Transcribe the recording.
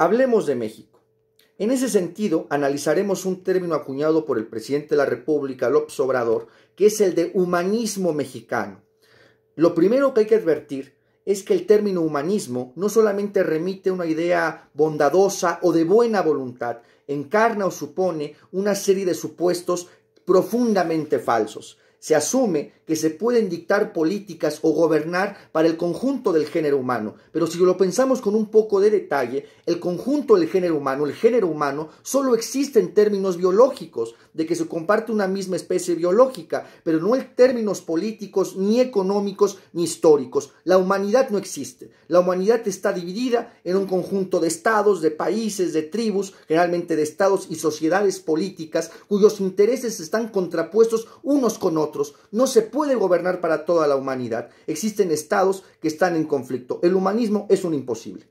Hablemos de México. En ese sentido, analizaremos un término acuñado por el presidente de la República, López Obrador, que es el de humanismo mexicano. Lo primero que hay que advertir es que el término humanismo no solamente remite a una idea bondadosa o de buena voluntad, encarna o supone una serie de supuestos profundamente falsos se asume que se pueden dictar políticas o gobernar para el conjunto del género humano. Pero si lo pensamos con un poco de detalle, el conjunto del género humano, el género humano, solo existe en términos biológicos, de que se comparte una misma especie biológica, pero no en términos políticos, ni económicos, ni históricos. La humanidad no existe. La humanidad está dividida en un conjunto de estados, de países, de tribus, generalmente de estados y sociedades políticas, cuyos intereses están contrapuestos unos con otros no se puede gobernar para toda la humanidad. Existen estados que están en conflicto. El humanismo es un imposible.